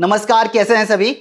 नमस्कार कैसे हैं सभी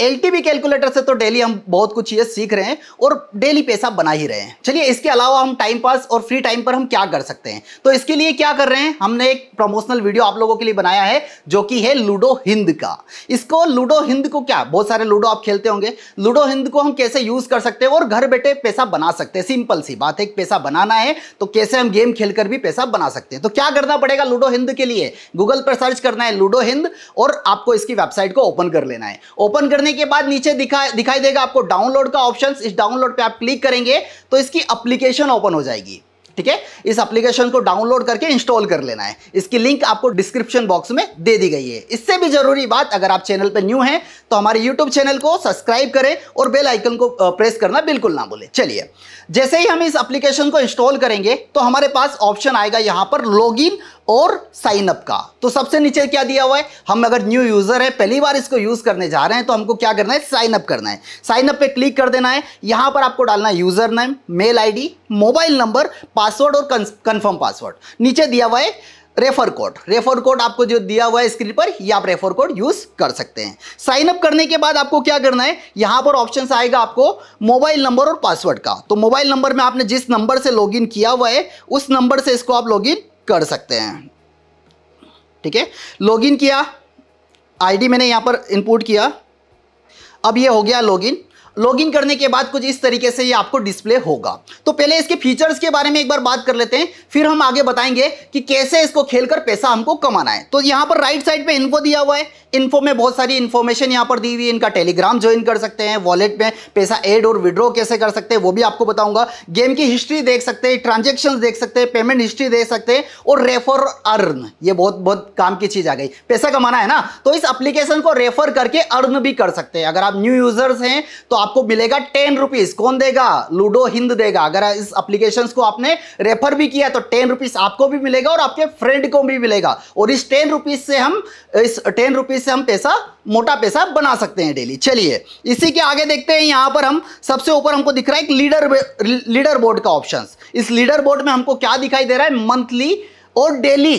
एल कैलकुलेटर से तो डेली हम बहुत कुछ ये सीख रहे हैं और डेली पैसा बना ही रहे हैं चलिए इसके अलावा हम टाइम पास और फ्री टाइम पर हम क्या कर सकते हैं तो इसके लिए क्या कर रहे हैं हमने एक प्रमोशनल वीडियो आप लोगों के लिए बनाया है जो कि है लूडो हिंद का इसको लूडो हिंद को क्या बहुत सारे लूडो आप खेलते होंगे लूडो हिंद को हम कैसे यूज़ कर सकते हैं और घर बैठे पैसा बना सकते हैं सिंपल सी बात है पैसा बनाना है तो कैसे हम गेम खेल भी पैसा बना सकते हैं तो क्या करना पड़ेगा लूडो हिंद के लिए गूगल पर सर्च करना है लूडो हिंद और आपको इसकी वेबसाइट साइट को ओपन कर लेना है ओपन करने के बाद नीचे दिखाई दिखाई देगा आपको डाउनलोड का ऑप्शन इस डाउनलोड पर आप क्लिक करेंगे तो इसकी अप्लीकेशन ओपन हो जाएगी ठीक है इस एप्लीकेशन को डाउनलोड करके इंस्टॉल कर लेना है इसकी लिंक आपको डिस्क्रिप्शन बॉक्स में दे दी गई है इससे भी जरूरी बात अगर आप चैनल पर न्यू हैं तो हमारे यूट्यूब चैनल को सब्सक्राइब करें और बेल आइकन को प्रेस करना बिल्कुल ना भूलें चलिए जैसे ही हम इस एप्लीकेशन को इंस्टॉल करेंगे तो हमारे पास ऑप्शन आएगा यहाँ पर लॉगिन और साइन अप का तो सबसे नीचे क्या दिया हुआ है हम अगर न्यू यूज़र है पहली बार इसको यूज़ करने जा रहे हैं तो हमको क्या करना है साइन अप करना है साइन अप पे क्लिक कर देना है यहां पर आपको डालना है user name mail ID mobile number password और कंफर्म पासवर्ड नीचे दिया हुआ है रेफर कोड रेफर कोड आपको जो दिया हुआ है स्क्रीन पर ये आप रेफर कोड यूज कर सकते हैं साइन अप करने के बाद आपको क्या करना है यहां पर ऑप्शन आएगा आपको मोबाइल नंबर और पासवर्ड का तो मोबाइल नंबर में आपने जिस नंबर से लॉग किया हुआ है उस नंबर से इसको आप लॉग कर सकते हैं ठीक है लॉग किया आई मैंने यहां पर इनपुट किया अब ये हो गया लॉगिन लॉगिन करने के बाद कुछ इस तरीके से ये आपको डिस्प्ले होगा तो पहले इसके फीचर्स के बारे में एक बार बात कर लेते हैं फिर हम आगे बताएंगे कि कैसे इसको खेलकर पैसा हमको कमाना है तो यहाँ पर राइट साइड पे इन्फो दिया हुआ है इन्फो में बहुत सारी इन्फॉर्मेशन यहाँ पर दी हुई है इनका टेलीग्राम ज्वाइन कर सकते हैं वॉलेट में पैसा एड और विड्रॉ कैसे कर सकते हैं वो भी आपको बताऊंगा गेम की हिस्ट्री देख सकते हैं ट्रांजेक्शन देख सकते हैं पेमेंट हिस्ट्री देख सकते हैं और रेफर अर्न ये बहुत बहुत काम की चीज़ आ गई पैसा कमाना है ना तो इस एप्लीकेशन को रेफर करके अर्न भी कर सकते हैं अगर आप न्यू यूजर्स हैं तो आप आपको मिलेगा टेन रुपीज कौन देगा लूडो हिंद देगा अगर इस एप्लीकेशन को आपने रेफर भी किया तो टेन रुपीज आपको भी मिलेगा और आपके फ्रेंड को भी मिलेगा और इस टेन रुपीज से हम इस टेन रुपीज से हम पैसा मोटा पैसा बना सकते हैं डेली चलिए इसी के आगे देखते हैं यहां पर हम सबसे ऊपर हमको दिख रहा है एक लीडर लीडर बोर्ड का ऑप्शन इस लीडर बोर्ड में हमको क्या दिखाई दे रहा है मंथली और डेली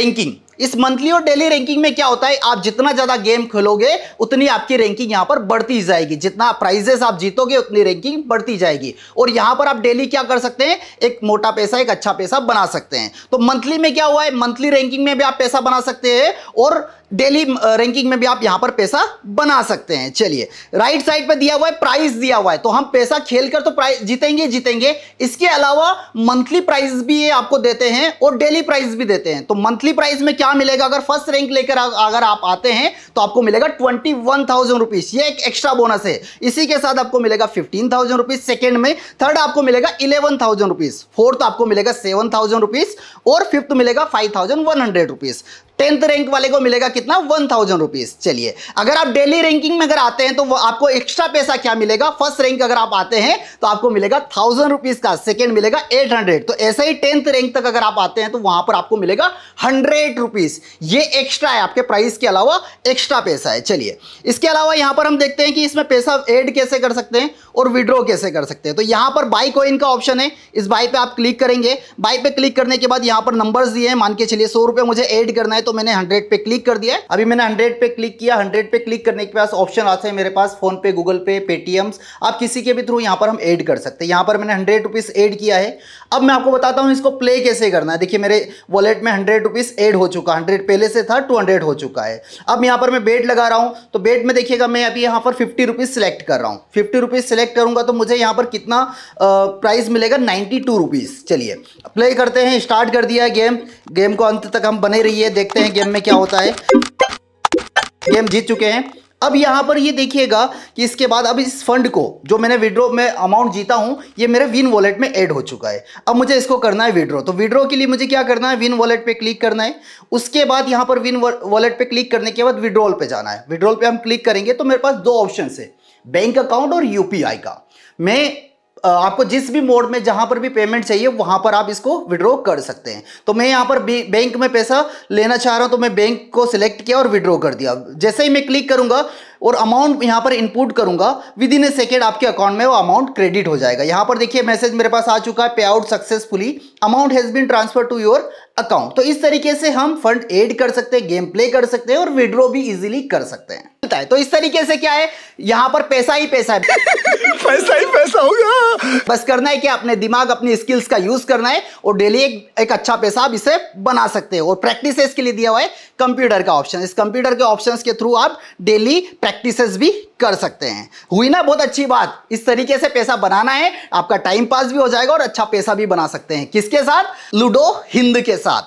रैंकिंग इस मंथली और डेली रैंकिंग में क्या होता है आप जितना ज्यादा गेम खेलोगे उतनी आपकी रैंकिंग यहां पर बढ़ती जाएगी जितना प्राइजेस आप जीतोगे उतनी रैंकिंग बढ़ती जाएगी और यहां पर आप डेली क्या कर सकते हैं एक मोटा पैसा एक अच्छा पैसा बना सकते हैं तो मंथली में क्या हुआ है मंथली रैंकिंग में भी आप पैसा बना सकते हैं और डेली रैंकिंग में भी आप यहां पर पैसा बना सकते हैं चलिए राइट साइड पर दिया हुआ है प्राइस दिया हुआ है तो हम पैसा खेलकर तो प्राइस जीतेंगे जीतेंगे इसके अलावा मंथली प्राइस भी ये आपको देते हैं और डेली प्राइस भी देते हैं तो मंथली प्राइस में क्या मिलेगा अगर फर्स्ट रैंक लेकर अगर आप आते हैं तो आपको मिलेगा ट्वेंटी वन थाउजेंड रुपीज़ ये एक एक्स्ट्रा बोनस है इसी के साथ आपको मिलेगा फिफ्टीन थाउजेंड रुपीज़ सेकेंड में थर्ड आपको मिलेगा इलेवन थाउजेंड रुपीज़ फोर्थ आपको मिलेगा सेवन थाउजेंड रुपीज़ और फिफ्थ मिलेगा five thousand one hundred rupees tenth rank वाले को मिलेगा कितना वन थाउजेंड रुपीज चलिए अगर आप डेली रैंकिंग में अगर आते हैं तो आपको एक्स्ट्रा पैसा क्या मिलेगा फर्स्ट रैंक अगर आप आते हैं तो आपको मिलेगा थाउजेंड रुपीज का सेकेंड मिलेगा एट हंड्रेड तो ऐसे ही टेंथ रैंक तक अगर आप आते हैं तो वहां पर आपको मिलेगा हंड्रेड रुपीज ये एक्स्ट्रा है आपके प्राइस के अलावा एक्स्ट्रा पैसा है चलिए इसके अलावा यहां पर हम देखते हैं कि इसमें पैसा एड कैसे कर सकते हैं और विड्रॉ कैसे कर सकते हैं तो यहां पर बाई को इनका ऑप्शन है इस बाई पे आप क्लिक करेंगे बाई पे क्लिक करने के बाद यहां पर नंबर दिए हैं मान के चलिए सौ मुझे एड करना है तो तो मैंने हंड्रेड पे क्लिक कर दिया है अभी मैंने हंड्रेड पे क्लिक किया हंड्रेड पे क्लिक करने के पास ऑप्शन आते हैं मेरे पास PhonePe Google Pay Paytm आप किसी के भी थ्रू यहां पर हम एड कर सकते हैं यहां पर मैंने हंड्रेड रुपीज़ एड किया है अब मैं आपको बताता हूं इसको प्ले कैसे करना है देखिए मेरे वॉलेट में हंड्रेड रुपीज़ एड हो चुका हंड्रेड पहले से था टू हंड्रेड हो चुका है अब यहां पर मैं बेट लगा रहा हूं तो बेट में देखिएगा मैं अभी यहां पर फिफ्टी रुपीज़ सेलेक्ट कर रहा हूं फिफ्टी रुपीज़ सेलेक्ट करूंगा तो मुझे यहां पर कितना प्राइस मिलेगा नाइनटी टू रुपीज़ चलिए प्ले करते हैं स्टार्ट कर दिया गेम गेम को अंत तक हम बने रहिए देखते देखते हैं गेम में क्या होता है गेम जीत चुके हैं अब यहाँ पर ये देखिएगा कि इसके बाद अब इस फंड को जो मैंने विड्रो में अमाउंट जीता हूँ ये मेरे विन वॉलेट में ऐड हो चुका है अब मुझे इसको करना है विड्रो तो विड्रो के लिए मुझे क्या करना है विन वॉलेट पे क्लिक करना है उसके बाद यहाँ पर विन वॉलेट पे क्लिक करने के बाद विड्रोल पे जाना है विड्रोल पे हम क्लिक करेंगे तो मेरे पास दो ऑप्शन है बैंक अकाउंट और यू का मैं आपको जिस भी मोड में जहां पर भी पेमेंट चाहिए वहां पर आप इसको विड्रॉ कर सकते हैं तो मैं यहां पर बैंक में पैसा लेना चाह रहा हूं तो मैं बैंक को सिलेक्ट किया और विड्रॉ कर दिया जैसे ही मैं क्लिक करूंगा और अमाउंट यहां पर इनपुट करूंगा विद इन ए सेकेंड आपके अकाउंट में वो अमाउंट क्रेडिट हो जाएगा यहां पर देखिए मैसेज मेरे पास आ चुका है pay out successfully amount has been transfer to your account तो इस तरीके से हम फंड एड कर सकते हैं गेम प्ले कर सकते हैं और विड्रॉ भी इजिली कर सकते हैं तो इस तरीके से क्या है यहां पर पैसा ही पैसा है पैसा ही पैसा होगा बस करना है कि अपने दिमाग अपनी स्किल्स का यूज करना है और डेली एक, एक अच्छा पैसा आप इसे बना सकते हो और प्रैक्टिस के लिए दिया हुआ है कंप्यूटर का ऑप्शन इस कंप्यूटर के ऑप्शन के थ्रू आप डेली प्रैक्टिस भी कर सकते हैं हुई ना बहुत अच्छी बात इस तरीके से पैसा बनाना है आपका टाइम पास भी हो जाएगा और अच्छा पैसा भी बना सकते हैं किसके साथ लूडो हिंद के साथ